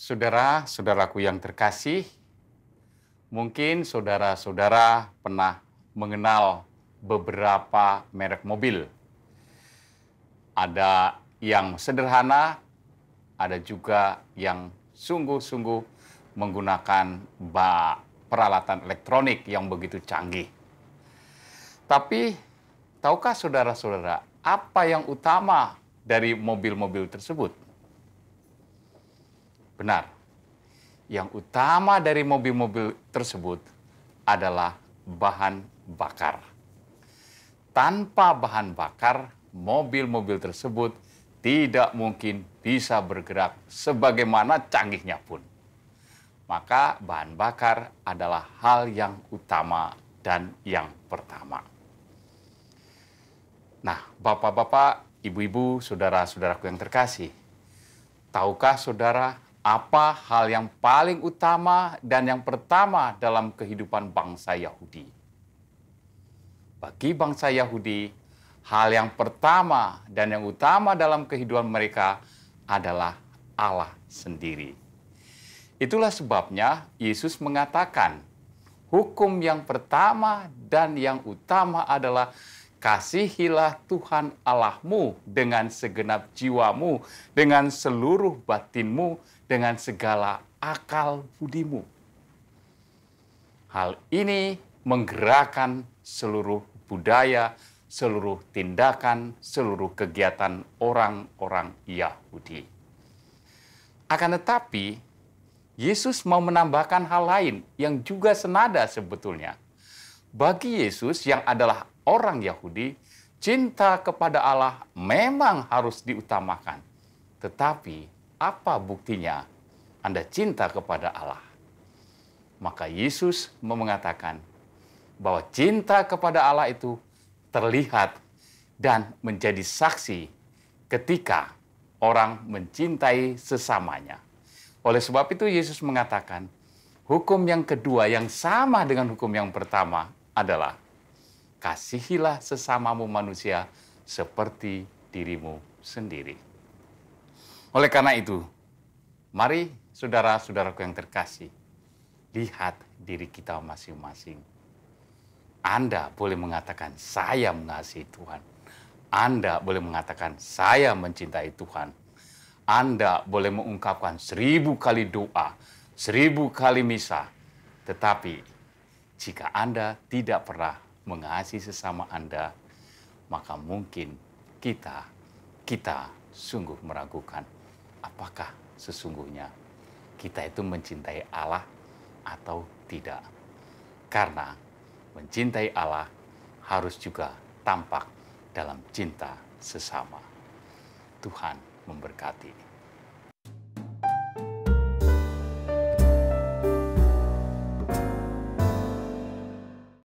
Saudara-saudaraku yang terkasih, mungkin saudara-saudara pernah mengenal beberapa merek mobil. Ada yang sederhana, ada juga yang sungguh-sungguh menggunakan bak peralatan elektronik yang begitu canggih. Tapi tahukah saudara-saudara apa yang utama dari mobil-mobil tersebut? Benar. Yang utama dari mobil-mobil tersebut adalah bahan bakar. Tanpa bahan bakar, mobil-mobil tersebut tidak mungkin bisa bergerak sebagaimana canggihnya pun. Maka bahan bakar adalah hal yang utama dan yang pertama. Nah, bapak-bapak, ibu-ibu, saudara-saudaraku yang terkasih, tahukah saudara apa hal yang paling utama dan yang pertama dalam kehidupan bangsa Yahudi. Bagi bangsa Yahudi, hal yang pertama dan yang utama dalam kehidupan mereka adalah Allah sendiri. Itulah sebabnya Yesus mengatakan, hukum yang pertama dan yang utama adalah Kasihilah Tuhan Allahmu dengan segenap jiwamu, dengan seluruh batinmu, dengan segala akal budimu. Hal ini menggerakkan seluruh budaya, seluruh tindakan, seluruh kegiatan orang-orang Yahudi. Akan tetapi, Yesus mau menambahkan hal lain yang juga senada sebetulnya – bagi Yesus yang adalah orang Yahudi, cinta kepada Allah memang harus diutamakan. Tetapi apa buktinya Anda cinta kepada Allah? Maka Yesus mengatakan bahwa cinta kepada Allah itu terlihat dan menjadi saksi ketika orang mencintai sesamanya. Oleh sebab itu Yesus mengatakan, hukum yang kedua yang sama dengan hukum yang pertama adalah kasihilah sesamamu manusia seperti dirimu sendiri. Oleh karena itu, mari saudara-saudaraku yang terkasih, lihat diri kita masing-masing. Anda boleh mengatakan, saya mengasihi Tuhan. Anda boleh mengatakan, saya mencintai Tuhan. Anda boleh mengungkapkan seribu kali doa, seribu kali misa. Tetapi jika Anda tidak pernah mengasihi sesama Anda, maka mungkin kita, kita sungguh meragukan apakah sesungguhnya kita itu mencintai Allah atau tidak. Karena mencintai Allah harus juga tampak dalam cinta sesama. Tuhan memberkati.